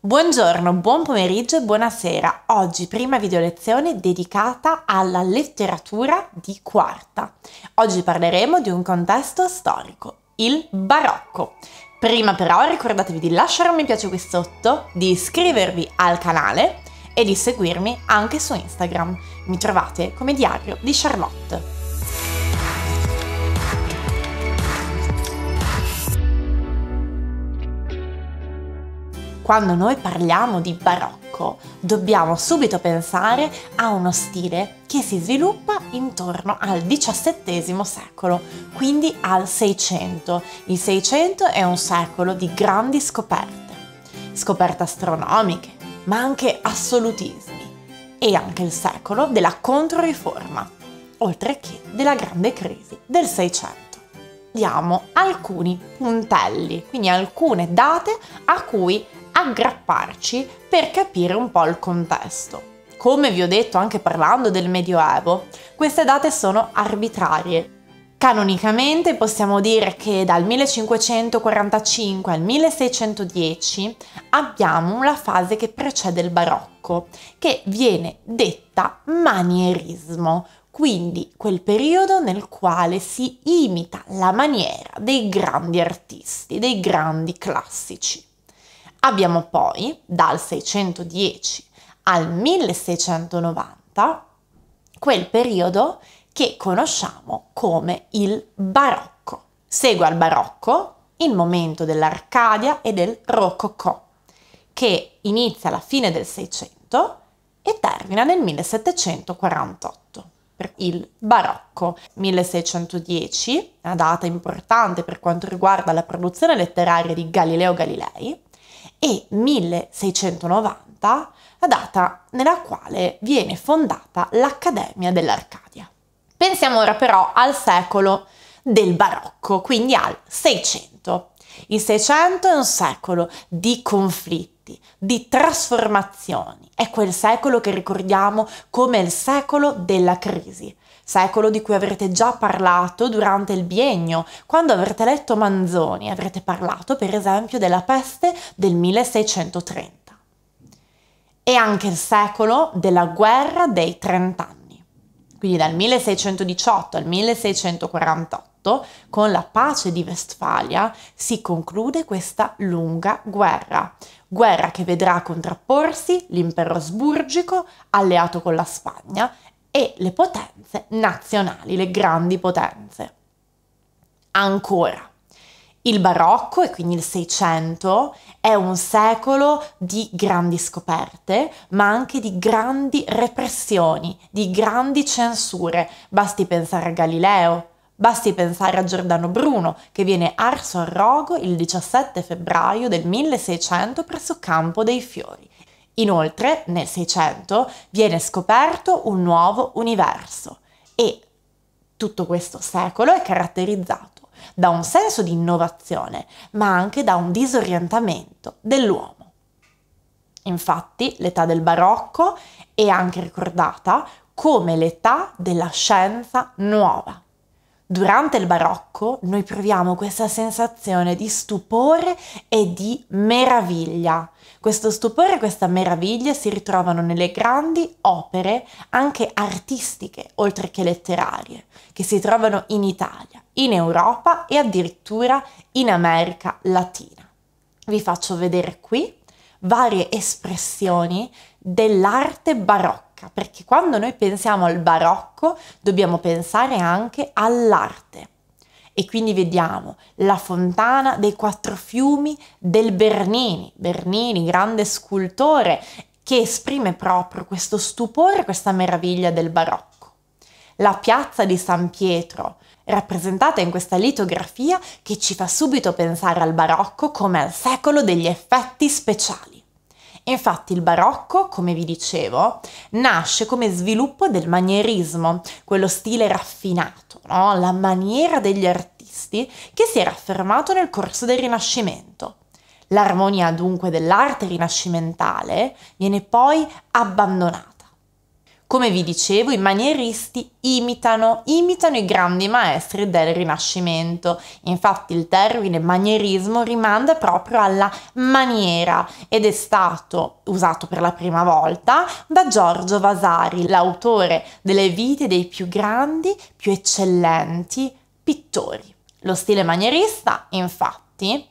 Buongiorno, buon pomeriggio e buonasera. Oggi prima video lezione dedicata alla letteratura di quarta. Oggi parleremo di un contesto storico, il barocco. Prima però ricordatevi di lasciare un mi piace qui sotto, di iscrivervi al canale e di seguirmi anche su Instagram. Mi trovate come diario di Charlotte. quando noi parliamo di barocco dobbiamo subito pensare a uno stile che si sviluppa intorno al XVII secolo, quindi al Seicento. Il Seicento è un secolo di grandi scoperte, scoperte astronomiche, ma anche assolutismi e anche il secolo della Controriforma, oltre che della grande crisi del Seicento diamo alcuni puntelli, quindi alcune date a cui aggrapparci per capire un po' il contesto. Come vi ho detto anche parlando del Medioevo, queste date sono arbitrarie. Canonicamente possiamo dire che dal 1545 al 1610 abbiamo la fase che precede il barocco, che viene detta manierismo, quindi quel periodo nel quale si imita la maniera dei grandi artisti, dei grandi classici. Abbiamo poi dal 610 al 1690 quel periodo che conosciamo come il barocco. Segue al barocco il momento dell'Arcadia e del Rococò, che inizia alla fine del 600 e termina nel 1748. Il barocco 1610, una data importante per quanto riguarda la produzione letteraria di Galileo Galilei, e 1690 la data nella quale viene fondata l'Accademia dell'Arcadia. Pensiamo ora però al secolo del barocco, quindi al 600. Il 600 è un secolo di conflitti, di trasformazioni, è quel secolo che ricordiamo come il secolo della crisi, secolo di cui avrete già parlato durante il biennio. Quando avrete letto Manzoni avrete parlato per esempio della peste del 1630 e anche il secolo della guerra dei trent'anni, quindi dal 1618 al 1648 con la pace di Vestfalia si conclude questa lunga guerra, guerra che vedrà contrapporsi l'impero asburgico alleato con la Spagna e le potenze nazionali, le grandi potenze. Ancora, il barocco e quindi il Seicento è un secolo di grandi scoperte, ma anche di grandi repressioni, di grandi censure. Basti pensare a Galileo, basti pensare a Giordano Bruno, che viene arso a rogo il 17 febbraio del 1600 presso Campo dei Fiori Inoltre, nel 600 viene scoperto un nuovo universo e tutto questo secolo è caratterizzato da un senso di innovazione, ma anche da un disorientamento dell'uomo. Infatti, l'età del barocco è anche ricordata come l'età della scienza nuova. Durante il barocco noi proviamo questa sensazione di stupore e di meraviglia questo stupore e questa meraviglia si ritrovano nelle grandi opere, anche artistiche, oltre che letterarie, che si trovano in Italia, in Europa e addirittura in America Latina. Vi faccio vedere qui varie espressioni dell'arte barocca, perché quando noi pensiamo al barocco dobbiamo pensare anche all'arte e quindi vediamo la fontana dei quattro fiumi del Bernini, Bernini, grande scultore, che esprime proprio questo stupore, questa meraviglia del barocco. La piazza di San Pietro, rappresentata in questa litografia che ci fa subito pensare al barocco come al secolo degli effetti speciali. Infatti il barocco, come vi dicevo, nasce come sviluppo del manierismo, quello stile raffinato, no? la maniera degli artisti che si era affermato nel corso del Rinascimento. L'armonia dunque dell'arte rinascimentale viene poi abbandonata come vi dicevo, i manieristi imitano, imitano i grandi maestri del Rinascimento. Infatti il termine manierismo rimanda proprio alla maniera ed è stato usato per la prima volta da Giorgio Vasari, l'autore delle vite dei più grandi, più eccellenti pittori. Lo stile manierista, infatti,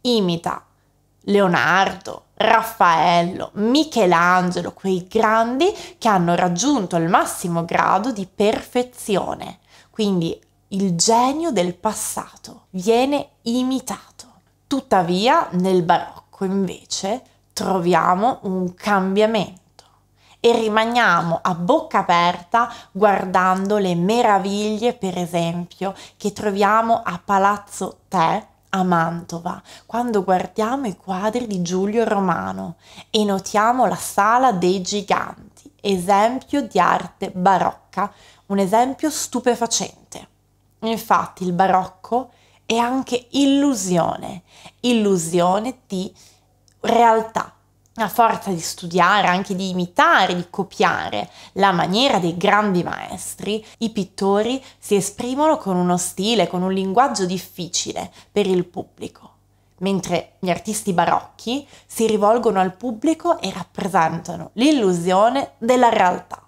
imita Leonardo, Raffaello, Michelangelo, quei grandi che hanno raggiunto il massimo grado di perfezione. Quindi il genio del passato viene imitato. Tuttavia nel barocco invece troviamo un cambiamento e rimaniamo a bocca aperta guardando le meraviglie, per esempio, che troviamo a Palazzo Te a Mantova quando guardiamo i quadri di Giulio Romano e notiamo la sala dei giganti, esempio di arte barocca, un esempio stupefacente. Infatti il barocco è anche illusione, illusione di realtà a forza di studiare, anche di imitare, di copiare la maniera dei grandi maestri, i pittori si esprimono con uno stile, con un linguaggio difficile per il pubblico, mentre gli artisti barocchi si rivolgono al pubblico e rappresentano l'illusione della realtà.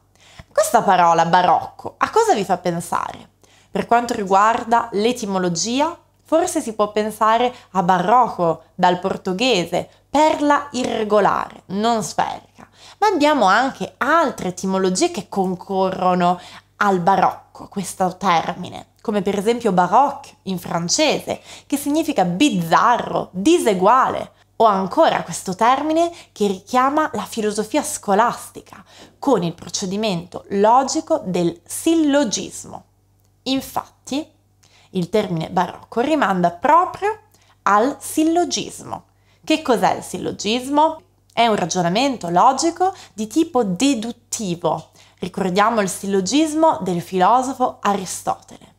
Questa parola barocco a cosa vi fa pensare? Per quanto riguarda l'etimologia, Forse si può pensare a barroco, dal portoghese, perla irregolare, non sferica, ma abbiamo anche altre etimologie che concorrono al barocco, questo termine, come per esempio baroque in francese, che significa bizzarro, diseguale, o ancora questo termine che richiama la filosofia scolastica, con il procedimento logico del sillogismo. Infatti, il termine barocco rimanda proprio al sillogismo. Che cos'è il sillogismo? È un ragionamento logico di tipo deduttivo. Ricordiamo il sillogismo del filosofo Aristotele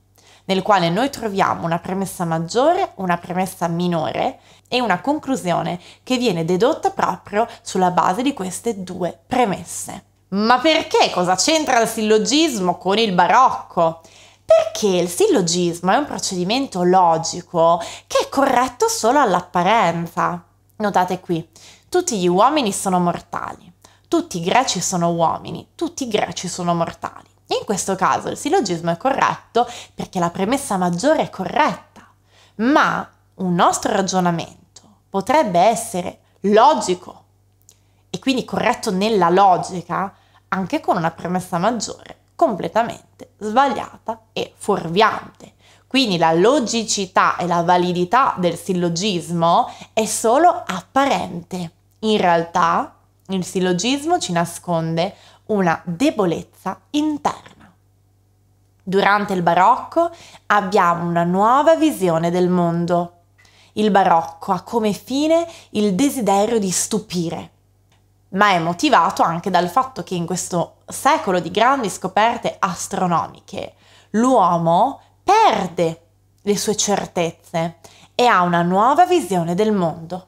nel quale noi troviamo una premessa maggiore, una premessa minore e una conclusione che viene dedotta proprio sulla base di queste due premesse. Ma perché cosa c'entra il sillogismo con il barocco? perché il sillogismo è un procedimento logico che è corretto solo all'apparenza. Notate qui, tutti gli uomini sono mortali, tutti i greci sono uomini, tutti i greci sono mortali. In questo caso il sillogismo è corretto perché la premessa maggiore è corretta, ma un nostro ragionamento potrebbe essere logico e quindi corretto nella logica anche con una premessa maggiore completamente sbagliata e fuorviante. Quindi la logicità e la validità del sillogismo è solo apparente. In realtà il sillogismo ci nasconde una debolezza interna. Durante il barocco abbiamo una nuova visione del mondo. Il barocco ha come fine il desiderio di stupire, ma è motivato anche dal fatto che in questo secolo di grandi scoperte astronomiche l'uomo perde le sue certezze e ha una nuova visione del mondo.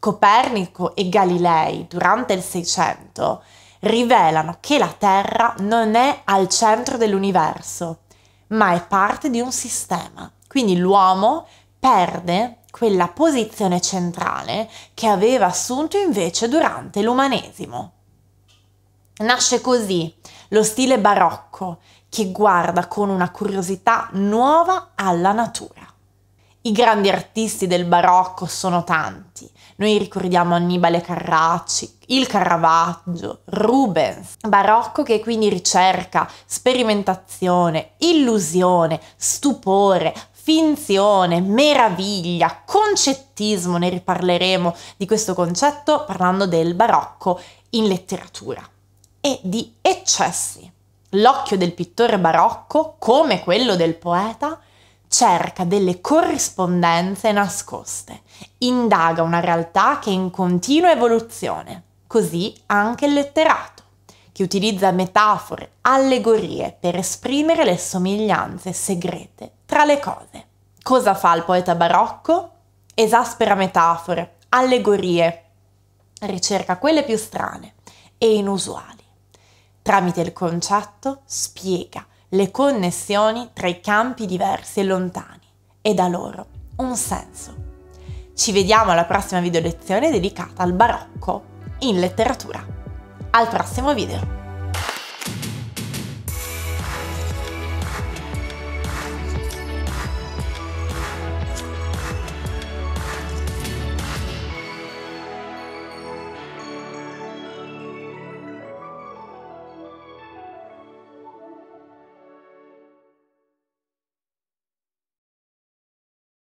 Copernico e Galilei durante il Seicento rivelano che la Terra non è al centro dell'universo, ma è parte di un sistema. Quindi l'uomo perde quella posizione centrale che aveva assunto invece durante l'umanesimo. Nasce così lo stile barocco che guarda con una curiosità nuova alla natura. I grandi artisti del barocco sono tanti. Noi ricordiamo Annibale Carracci, il Caravaggio, Rubens. Barocco che quindi ricerca sperimentazione, illusione, stupore, finzione, meraviglia, concettismo, ne riparleremo di questo concetto parlando del barocco in letteratura e di eccessi. L'occhio del pittore barocco, come quello del poeta, cerca delle corrispondenze nascoste, indaga una realtà che è in continua evoluzione, così anche il letterato, che utilizza metafore, allegorie per esprimere le somiglianze segrete tra le cose. Cosa fa il poeta barocco? Esaspera metafore, allegorie, ricerca quelle più strane e inusuali. Tramite il concetto spiega le connessioni tra i campi diversi e lontani e da loro un senso. Ci vediamo alla prossima video lezione dedicata al barocco in letteratura. Al prossimo video!